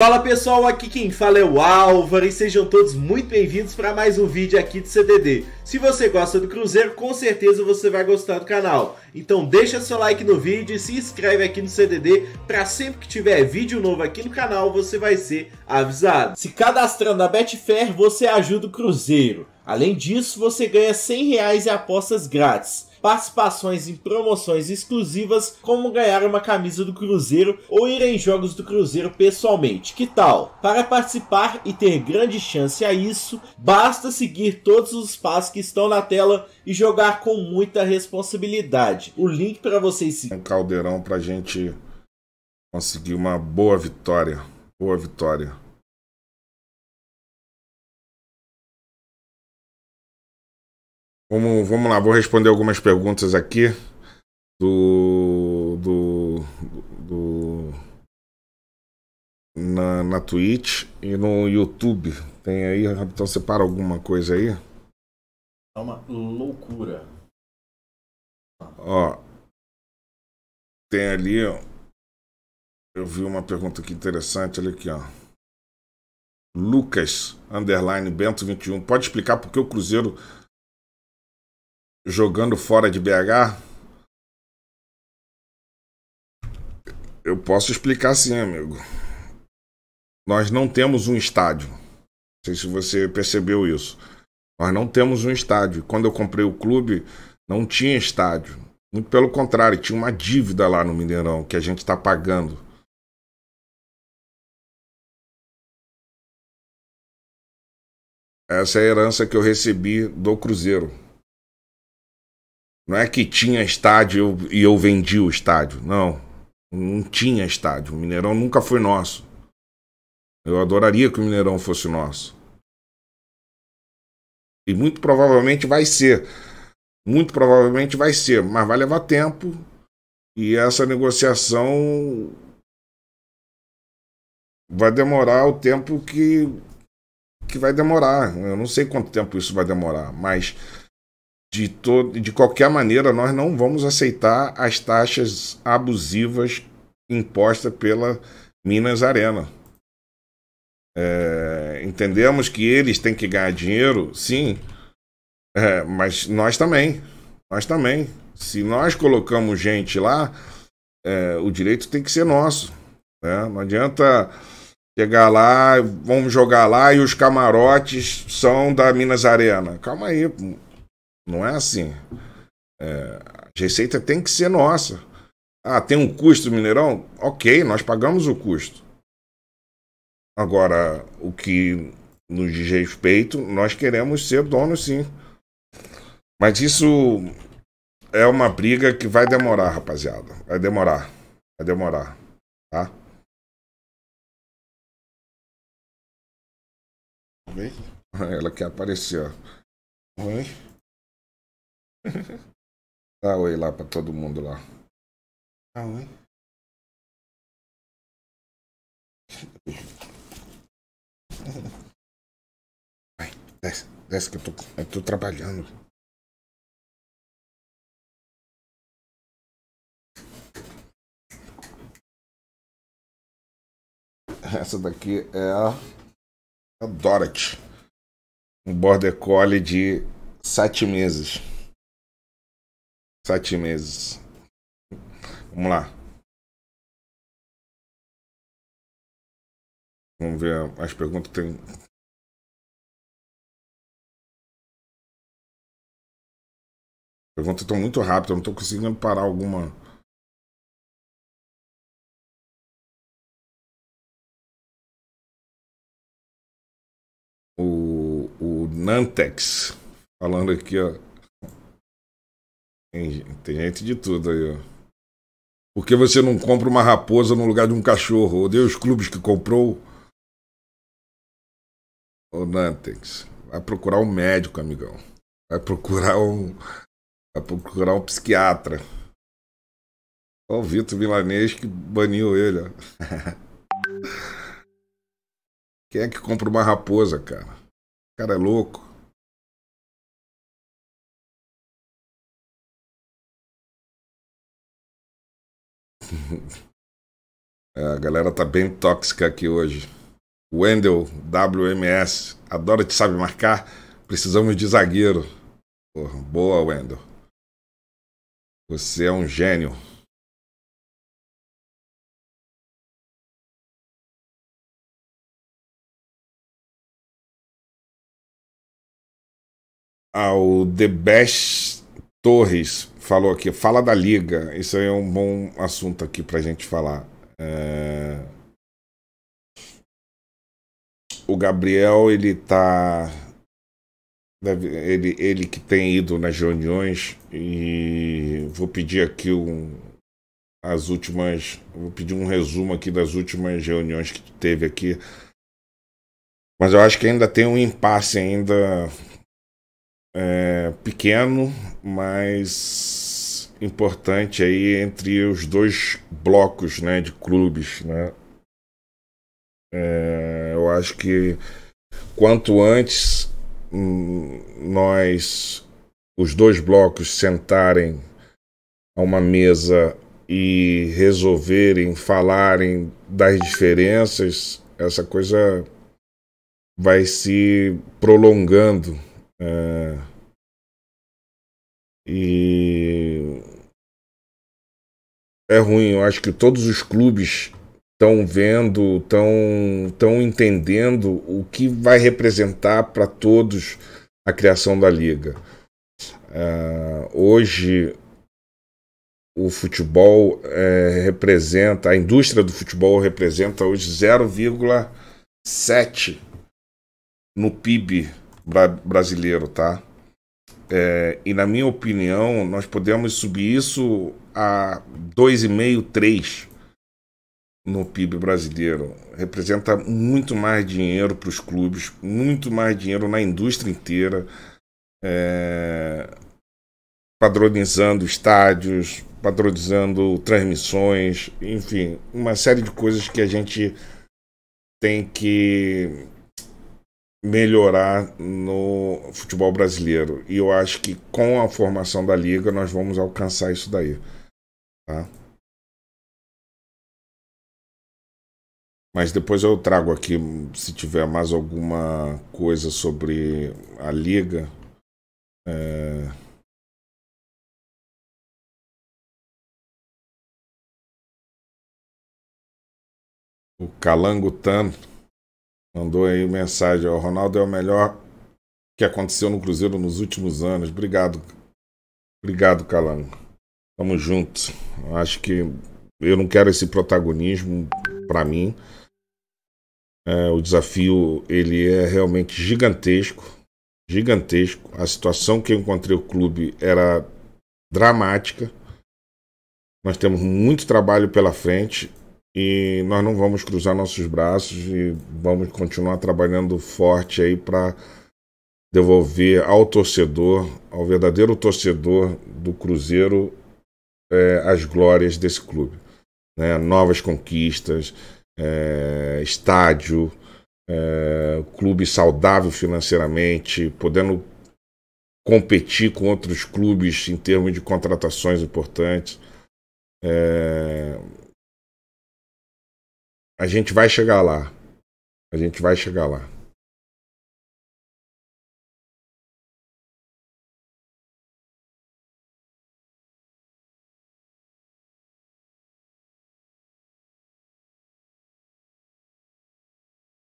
Fala pessoal, aqui quem fala é o Álvaro e sejam todos muito bem-vindos para mais um vídeo aqui do CDD. Se você gosta do Cruzeiro, com certeza você vai gostar do canal. Então deixa seu like no vídeo e se inscreve aqui no CDD para sempre que tiver vídeo novo aqui no canal você vai ser avisado. Se cadastrando na Betfair, você ajuda o Cruzeiro. Além disso, você ganha R$100 em apostas grátis participações em promoções exclusivas, como ganhar uma camisa do Cruzeiro ou ir em jogos do Cruzeiro pessoalmente. Que tal? Para participar e ter grande chance a isso, basta seguir todos os passos que estão na tela e jogar com muita responsabilidade. O link para vocês seguir. Um caldeirão para gente conseguir uma boa vitória. Boa vitória. Vamos, vamos lá, vou responder algumas perguntas aqui do. do. do na, na Twitch e no YouTube. Tem aí, então separa alguma coisa aí? É uma loucura. Ó. Tem ali, ó. Eu vi uma pergunta aqui interessante, olha aqui, ó. Lucas, underline, Bento 21. Pode explicar por que o Cruzeiro jogando fora de BH? Eu posso explicar sim, amigo. Nós não temos um estádio. Não sei se você percebeu isso. Nós não temos um estádio. Quando eu comprei o clube, não tinha estádio. Muito pelo contrário, tinha uma dívida lá no Mineirão que a gente está pagando. Essa é a herança que eu recebi do Cruzeiro. Não é que tinha estádio e eu vendi o estádio. Não. Não tinha estádio. O Mineirão nunca foi nosso. Eu adoraria que o Mineirão fosse nosso. E muito provavelmente vai ser. Muito provavelmente vai ser. Mas vai levar tempo. E essa negociação vai demorar o tempo que, que vai demorar. Eu não sei quanto tempo isso vai demorar, mas de, todo, de qualquer maneira, nós não vamos aceitar as taxas abusivas impostas pela Minas Arena. É, entendemos que eles têm que ganhar dinheiro, sim, é, mas nós também. Nós também. Se nós colocamos gente lá, é, o direito tem que ser nosso. Né? Não adianta chegar lá, vamos jogar lá e os camarotes são da Minas Arena. Calma aí, não é assim. É, a receita tem que ser nossa. Ah, tem um custo mineral? Ok, nós pagamos o custo. Agora, o que nos diz respeito, nós queremos ser donos sim. Mas isso é uma briga que vai demorar, rapaziada. Vai demorar. Vai demorar. Tá? Ela quer aparecer. Oi? Dá oi lá pra todo mundo lá. Dá oi. Vai, desce, desce que eu tô, eu tô trabalhando. Essa daqui é a, a Dorothy. Um border collie de sete meses. Sete meses. Vamos lá. Vamos ver as perguntas. Tem, Perguntas estão muito rápidas, não estou conseguindo parar alguma. O, o Nantex falando aqui, ó. Tem, gente de tudo aí, ó. Por que você não compra uma raposa no lugar de um cachorro? Odeio os clubes que comprou. Ô, Nantex, vai procurar um médico, amigão. Vai procurar um. Vai procurar um psiquiatra. Ó, o Vitor Milanês que baniu ele, ó. Quem é que compra uma raposa, cara? O cara é louco. É, a galera tá bem tóxica aqui hoje. Wendel, WMS, adora te sabe marcar. Precisamos de zagueiro. Porra, boa, Wendel. Você é um gênio. ao ah, The Best Torres falou aqui, fala da liga. Isso aí é um bom assunto aqui para a gente falar. É... O Gabriel, ele tá. Ele, ele que tem ido nas reuniões e vou pedir aqui um, as últimas. Vou pedir um resumo aqui das últimas reuniões que teve aqui. Mas eu acho que ainda tem um impasse ainda é, pequeno, mas importante aí entre os dois blocos né, de clubes. Né? É, eu acho que quanto antes hum, nós, os dois blocos, sentarem a uma mesa e resolverem, falarem das diferenças, essa coisa vai se prolongando é... E é ruim. Eu acho que todos os clubes estão vendo, estão tão entendendo o que vai representar para todos a criação da liga. É, hoje o futebol é, representa, a indústria do futebol representa hoje 0,7 no PIB bra brasileiro, tá? É, e na minha opinião, nós podemos subir isso a 2,5, 3 no PIB brasileiro. Representa muito mais dinheiro para os clubes, muito mais dinheiro na indústria inteira, é, padronizando estádios, padronizando transmissões, enfim, uma série de coisas que a gente tem que melhorar no futebol brasileiro. E eu acho que com a formação da liga nós vamos alcançar isso daí. Tá? Mas depois eu trago aqui, se tiver mais alguma coisa sobre a liga. É... O Calango Tanto. Mandou aí mensagem. O Ronaldo é o melhor que aconteceu no Cruzeiro nos últimos anos. Obrigado. Obrigado, Calango. Tamo junto. Acho que eu não quero esse protagonismo para mim. É, o desafio ele é realmente gigantesco, gigantesco. A situação que eu encontrei o clube era dramática. Nós temos muito trabalho pela frente e nós não vamos cruzar nossos braços e vamos continuar trabalhando forte aí para devolver ao torcedor, ao verdadeiro torcedor do Cruzeiro, é, as glórias desse clube. Né? Novas conquistas, é, estádio, é, clube saudável financeiramente, podendo competir com outros clubes em termos de contratações importantes. É, a gente vai chegar lá. A gente vai chegar lá.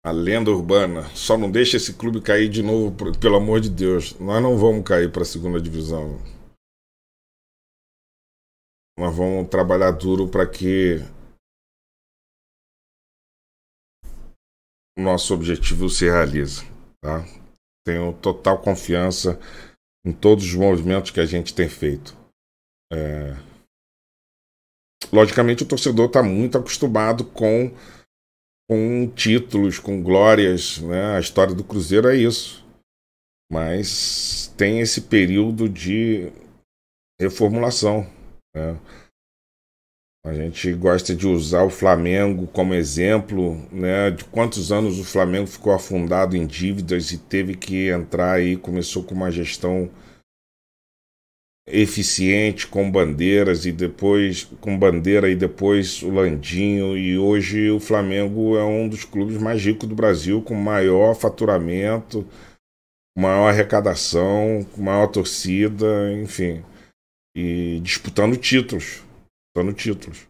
A lenda urbana. Só não deixa esse clube cair de novo, pelo amor de Deus. Nós não vamos cair para a segunda divisão. Nós vamos trabalhar duro para que nosso objetivo se realiza. Tá? Tenho total confiança em todos os movimentos que a gente tem feito. É... Logicamente, o torcedor está muito acostumado com, com títulos, com glórias. Né? A história do Cruzeiro é isso. Mas tem esse período de reformulação. Né? A gente gosta de usar o Flamengo como exemplo, né? De quantos anos o Flamengo ficou afundado em dívidas e teve que entrar aí, começou com uma gestão eficiente com bandeiras e depois com bandeira e depois o Landinho e hoje o Flamengo é um dos clubes mais ricos do Brasil com maior faturamento, maior arrecadação, maior torcida, enfim, e disputando títulos. Só no títulos.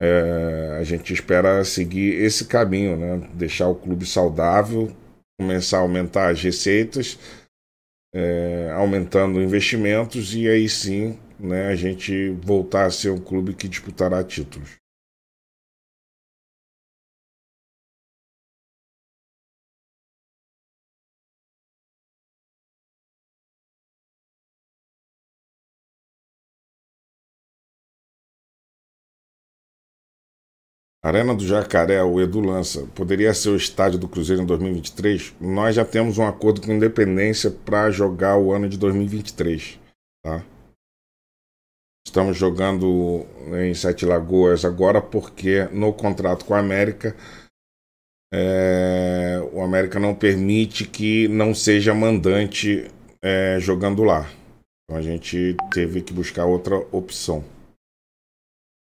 É, a gente espera seguir esse caminho, né? Deixar o clube saudável, começar a aumentar as receitas, é, aumentando investimentos e aí sim, né? A gente voltar a ser um clube que disputará títulos. Arena do Jacaré, o Edu lança, poderia ser o estádio do Cruzeiro em 2023? Nós já temos um acordo com Independência para jogar o ano de 2023, tá? Estamos jogando em Sete Lagoas agora porque no contrato com a América é, o América não permite que não seja mandante é, jogando lá. Então a gente teve que buscar outra opção.